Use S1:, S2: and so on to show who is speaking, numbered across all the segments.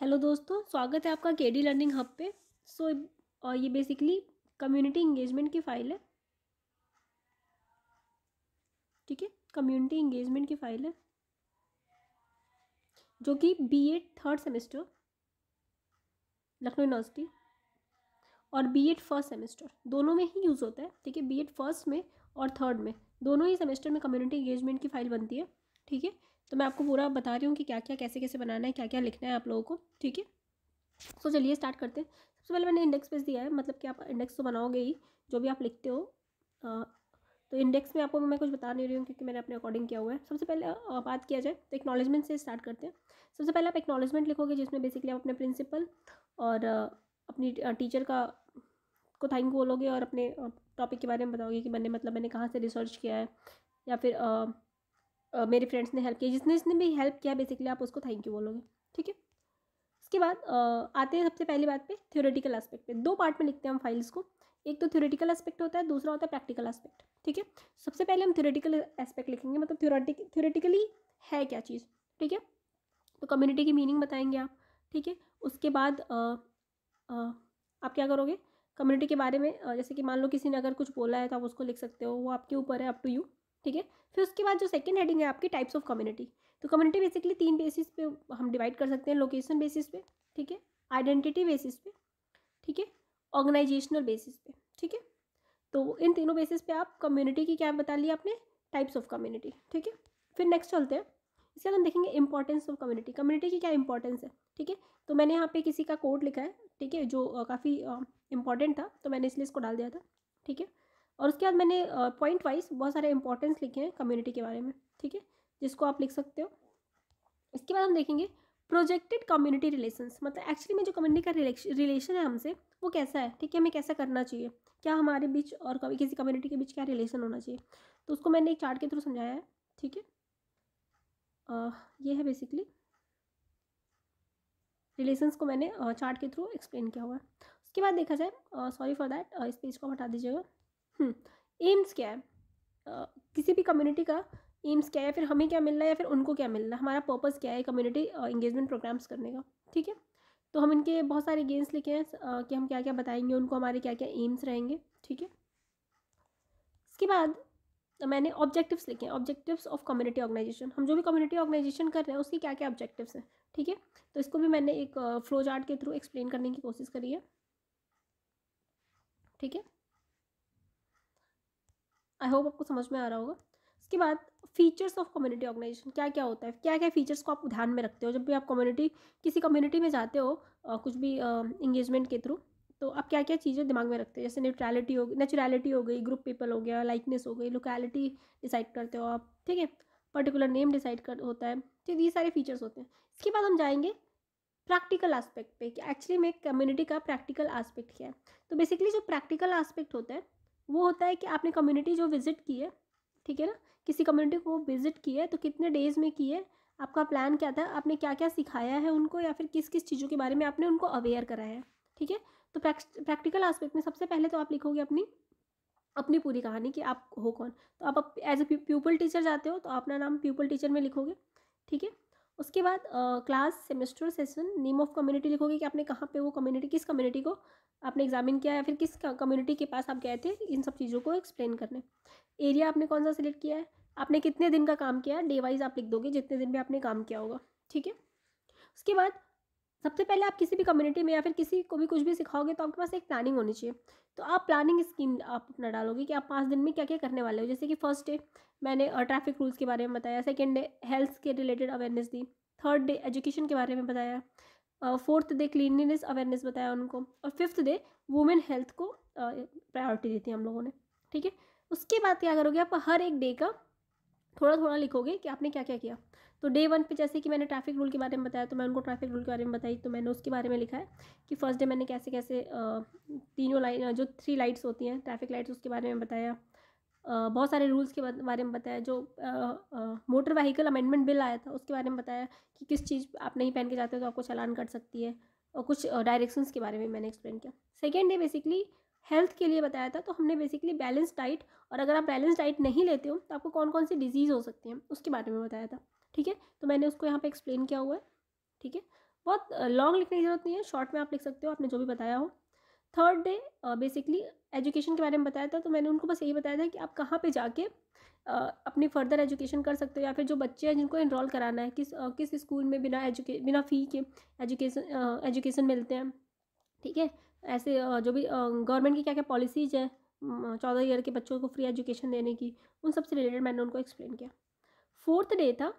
S1: hello दोस्तों स्वागत है आपका के डी लर्निंग हब पे सो so, और ये बेसिकली कम्युनिटी इंगेजमेंट की फ़ाइल है ठीक है कम्युनिटी इंगेजमेंट की फ़ाइल है जो कि B Ed third semester Lucknow university और बी एड फर्स्ट सेमेस्टर दोनों में ही यूज़ होता है ठीक है बी एड फर्स्ट में और थर्ड में दोनों ही सेमेस्टर में कम्युनिटी इंगेजमेंट की फाइल बनती है ठीक है तो मैं आपको पूरा बता रही हूँ कि क्या क्या कैसे कैसे बनाना है क्या क्या लिखना है आप लोगों को ठीक है सो चलिए स्टार्ट करते हैं सबसे पहले मैंने इंडेक्स पेज दिया है मतलब कि आप इंडेक्स तो बनाओगे ही जो भी आप लिखते हो आ, तो इंडेक्स में आपको मैं कुछ बता नहीं रही हूँ क्योंकि मैंने अपने अकॉर्डिंग किया हुआ है सबसे पहले बात किया जाए तो एक्नॉलेजमेंट से स्टार्ट करते हैं सबसे पहले आप एक्नॉलेजमेंट लिखोगे जिसमें बेसिकली आप अपने प्रिंसिपल और अपनी टीचर का को थैंक बोलोगे और अपने टॉपिक के बारे में बताओगे कि मैंने मतलब मैंने कहाँ से रिसर्च किया है या फिर आ, आ, मेरे फ्रेंड्स ने हेल्प किया जिसने जिसने भी हेल्प किया बेसिकली आप उसको थैंक यू बोलोगे ठीक है इसके बाद आ, आते हैं सबसे पहली बात पे थ्योरेटिकल एस्पेक्ट पे दो पार्ट में लिखते हैं हम फाइल्स को एक तो थ्योरेटिकल एस्पेक्ट होता है दूसरा होता है प्रैक्टिकल एस्पेक्ट ठीक है सबसे पहले हम थ्योरेटिकल एस्पेक्ट लिखेंगे मतलब थ्योरेटिक थ्योरेटिकली है क्या चीज़ ठीक है तो कम्युनिटी की मीनिंग बताएंगे आप ठीक है उसके बाद आ, आ, आप क्या करोगे कम्युनिटी के बारे में जैसे कि मान लो किसी ने अगर कुछ बोला है तो आप उसको लिख सकते हो वो आपके ऊपर है अप टू यू ठीक है फिर उसके बाद जो सेकंड हेडिंग है आपकी टाइप्स ऑफ कम्युनिटी तो कम्युनिटी बेसिकली तीन बेसिस पे हम डिवाइड कर सकते हैं लोकेशन बेसिस पे ठीक है आइडेंटिटी बेसिस पे ठीक है ऑर्गेनाइजेशनल बेसिस पे ठीक है तो इन तीनों बेसिस पे आप कम्युनिटी की क्या बता ली आपने टाइप्स ऑफ कम्युनिटी ठीक है फिर नेक्स्ट चलते हैं इसके बाद हम देखेंगे इंपॉर्टेंस ऑफ कम्युनिटी कम्युनिटी की क्या इंपॉर्टेंस है ठीक है तो मैंने यहाँ पे किसी का कोड लिखा है ठीक है जो काफ़ी इंपॉर्टेंट था तो मैंने इसलिए इसको डाल दिया था ठीक है और उसके बाद मैंने पॉइंट वाइज बहुत सारे इंपॉर्टेंस लिखे हैं कम्युनिटी के बारे में ठीक है जिसको आप लिख सकते हो इसके बाद हम देखेंगे प्रोजेक्टेड कम्युनिटी रिलेशंस मतलब एक्चुअली में जो कम्युनिटी का रिलेशन है हमसे वो कैसा है ठीक है हमें कैसा करना चाहिए क्या हमारे बीच और किसी कम्युनिटी के बीच क्या रिलेशन होना चाहिए तो उसको मैंने एक चार्ट के थ्रू समझाया है ठीक है ये है बेसिकली रिलेशंस को मैंने चार्ट के थ्रू एक्सप्लेन किया हुआ है इसके बाद देखा जाए सॉरी फॉर दैट इस पेज को हटा दीजिएगा एम्स हम्म, क्या है uh, किसी भी कम्युनिटी का एम्स क्या है फिर हमें क्या मिल रहा है या फिर उनको क्या मिल रहा है हमारा पर्पज़ क्या है कम्युनिटी इंगेजमेंट प्रोग्राम्स करने का ठीक है तो हम इनके बहुत सारे गेम्स लिखे हैं कि हम क्या क्या बताएंगे उनको हमारे क्या क्या एम्स रहेंगे ठीक है इसके बाद मैंने ऑब्जेक्टिव्स लिखे हैं ऑब्जेक्टिव्स ऑफ कम्युनिटी ऑर्गेनाइजेशन हम जो भी कम्युनिटी ऑर्गेनाइजेशन कर रहे हैं उसके क्या क्या ऑब्जेक्टिव्स हैं ठीक है तो इसको भी मैंने एक फ्लो चार्ट के थ्रू एक्सप्लेन करने की कोशिश करी है ठीक है आई होप आपको समझ में आ रहा होगा उसके बाद फीचर्स ऑफ कम्युनिटी ऑर्गेनाइजेशन क्या क्या होता है क्या क्या फीचर्स को आप ध्यान में रखते हो जब भी आप कम्युनिटी किसी कम्युनिटी में जाते हो आ, कुछ भी इंगेजमेंट के थ्रू तो आप क्या क्या चीज़ें दिमाग में रखते हो जैसे न्यूट्रैलिटी हो गई नेचुरैलिटी हो गई ग्रुप पीपल हो गया लाइकनेस हो गई लोकेलिटी डिसाइड करते हो आप ठीक है पर्टिकुलर नेम डिसाइड कर होता है तो ये सारे फीचर्स होते हैं इसके बाद हम जाएंगे प्रैक्टिकल आस्पेक्ट पे कि एक्चुअली में कम्युनिटी का प्रैक्टिकल आस्पेक्ट क्या है तो बेसिकली जो प्रैक्टिकल आस्पेक्ट होता है वो होता है कि आपने कम्युनिटी जो विजिट की है ठीक है ना किसी कम्युनिटी को विजिट की है तो कितने डेज़ में की है आपका प्लान क्या था आपने क्या क्या सिखाया है उनको या फिर किस किस चीज़ों के बारे में आपने उनको अवेयर कराया है ठीक है तो प्रैक्टिकल आस्पेक्ट में सबसे पहले तो आप लिखोगे अपनी अपनी पूरी कहानी कि आप हो कौन तो आप एज ए प्यूपल टीचर जाते हो तो अपना नाम प्यूपल टीचर में लिखोगे ठीक है उसके बाद class semester session name of community लिखोगे कि आपने कहाँ पे वो कम्युनिटी किस कम्युनिटी को आपने एग्जामिन किया या फिर किस कम्युनिटी के पास आप गए थे इन सब चीज़ों को एक्सप्लेन करने एरिया आपने कौन सा सिलेक्ट किया है आपने कितने दिन का काम किया है डे वाइज आप लिख दोगे जितने दिन में आपने काम किया होगा ठीक है उसके बाद सबसे पहले आप किसी भी कम्युनिटी में या फिर किसी को भी कुछ भी सिखाओगे तो आपके पास एक प्लानिंग होनी चाहिए तो आप प्लानिंग स्कीम आप अपना डालोगे कि आप पाँच दिन में क्या क्या करने वाले हो जैसे कि फर्स्ट डे मैंने ट्रैफिक रूल्स के बारे में बताया सेकेंड डे हेल्थ के रिलेटेड अवेयरनेस दी थर्ड डे एजुकेशन के बारे में बताया फोर्थ डे क्लीनलीनेस अवेयरनेस बताया उनको और फिफ्थ डे वुमेन हेल्थ को प्रायोरिटी दी थी हम लोगों ने ठीक है उसके बाद क्या करोगे आप हर एक डे का थोड़ा थोड़ा लिखोगे कि आपने क्या क्या किया तो डे वन पे जैसे कि मैंने ट्रैफिक रूल के बारे में बताया तो मैं उनको ट्रैफिक रूल के बारे में बताई तो मैंने उसके बारे में लिखा है कि फर्स्ट डे मैंने कैसे कैसे तीनों लाइन जो थ्री लाइट्स होती हैं ट्रैफिक लाइट्स उसके बारे में बताया बहुत सारे रूल्स के बारे में बताया जो मोटर व्हीकल अमेंडमेंट बिल आया था उसके बारे में बताया कि किस चीज़ आप नहीं पहन के जाते हो तो आपको चलान कट सकती है और कुछ डायरेक्शंस के बारे में मैंने एक्सप्लेन किया सेकेंड डे बेसिकली हेल्थ के लिए बताया था तो हमने बेसिकली बैलेंस डाइट और अगर आप बैलेंस डाइट नहीं लेते हो तो आपको कौन कौन सी डिजीज़ हो सकती हैं उसके बारे में बताया था ठीक है तो मैंने उसको यहाँ पे एक्सप्लेन किया हुआ है ठीक है बहुत लॉन्ग लिखने की ज़रूरत नहीं है शॉर्ट में आप लिख सकते हो आपने जो भी बताया हो थर्ड डे बेसिकली एजुकेशन के बारे में बताया था तो मैंने उनको बस यही बताया था कि आप कहाँ पर जाके आ, अपनी फर्दर एजुकेशन कर सकते हो या फिर जो बच्चे हैं जिनको इनरोल कराना है किस आ, किस स्कूल में बिना एजुके बिना फ़ी के एजुकेशन एजुकेशन मिलते हैं ठीक है ऐसे जो भी गवर्नमेंट की क्या क्या पॉलिसीज़ है चौदह ईयर के बच्चों को फ्री एजुकेशन देने की उन सब से रिलेटेड मैंने उनको एक्सप्लेन किया फोर्थ डे था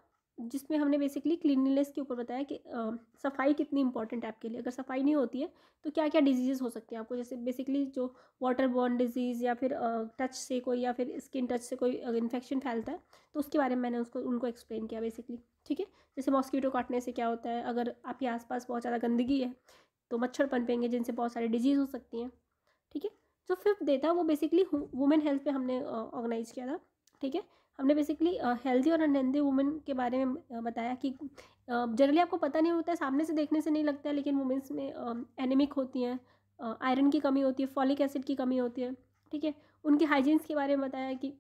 S1: जिसमें हमने बेसिकली क्लिनलीनेस के ऊपर बताया कि आ, सफाई कितनी इंपॉर्टेंट है आपके लिए अगर सफाई नहीं होती है तो क्या क्या डिजीज़ हो सकती हैं आपको जैसे बेसिकली जो वाटर बॉर्न डिजीज़ या फिर आ, टच से कोई या फिर स्किन टच से कोई इन्फेक्शन फैलता है तो उसके बारे में मैंने उसको उनको एक्सप्लेन किया बेसिकली ठीक है जैसे मॉस्किटो काटने से क्या होता है अगर आपके आसपास बहुत ज़्यादा गंदगी है तो मच्छर पनपेंगे जिनसे बहुत सारे डिजीज़ हो सकती हैं ठीक है जो फिफ्थ डे था वो बेसिकली वुमेन हेल्थ पे हमने ऑर्गेनाइज किया था ठीक है हमने बेसिकली हेल्दी और अनहेल्दी वुमेन के बारे में बताया कि जनरली आपको पता नहीं होता है सामने से देखने से नहीं लगता है लेकिन वुमेंस में एनेमिक होती हैं आयरन की कमी होती है फॉलिक एसिड की कमी होती है ठीक है उनके हाइजीन्स के बारे में बताया कि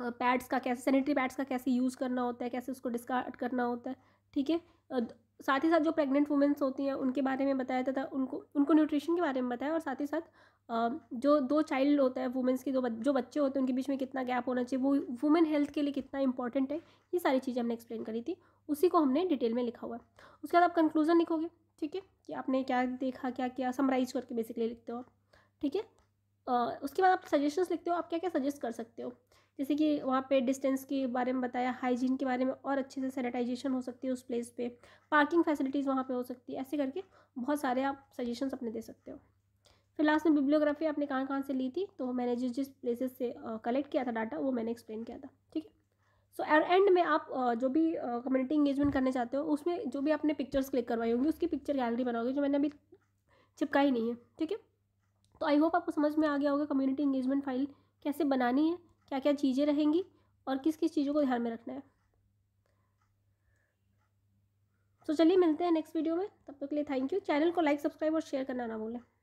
S1: पैड्स का कैसे सैनिटरी पैड्स का कैसे यूज़ करना होता है कैसे उसको डिस्कार्ड करना होता है ठीक है साथ ही साथ जो प्रेग्नेंट वुमेंस होती हैं उनके बारे में बताया था उनको उनको न्यूट्रिशन के बारे में बताया और साथ ही साथ जो दो चाइल्ड होता है वुमेंस के दो जो बच्चे होते हैं उनके बीच में कितना गैप होना चाहिए वो वुमेन हेल्थ के लिए कितना इंपॉर्टेंट है ये सारी चीज़ें हमने एक्सप्लेन करी थी उसी को हमने डिटेल में लिखा हुआ है उसके बाद आप कंक्लूजन लिखोगे ठीक है कि आपने क्या देखा क्या किया समराइज करके बेसिकली लिखते हो ठीक है उसके बाद आप सजेशंस लिखते हो आप क्या क्या सजेस्ट कर सकते हो जैसे कि वहाँ पे डिस्टेंस के बारे में बताया हाइजीन के बारे में और अच्छे से सैनिटाइजेशन हो सकती है उस प्लेस पे पार्किंग फैसिलिटीज़ वहाँ पे हो सकती है ऐसे करके बहुत सारे आप सजेशंस अपने दे सकते हो फिर लास्ट में बिब्लियोग्राफी आपने कहाँ कहाँ से ली थी तो मैंने जिस जिस प्लेसेस से कलेक्ट किया था डाटा वो मैंने एक्सप्लेन किया था ठीक है सो एट एंड में आप जो भी कम्युनिटी इंगेजमेंट करने चाहते हो उसमें जो भी आपने पिक्चर्स क्लिक करवाई होंगी उसकी पिक्चर गैलरी बनाओगे जो मैंने अभी चिपकाई नहीं है ठीक है तो आई होप आपको समझ में आ गया होगा कम्युनिटी इंगेजमेंट फाइल कैसे बनानी है क्या क्या चीज़ें रहेंगी और किस किस चीज़ों को ध्यान में रखना है तो चलिए मिलते हैं नेक्स्ट वीडियो में तब तक तो के लिए थैंक यू चैनल को लाइक सब्सक्राइब और शेयर करना ना भूलें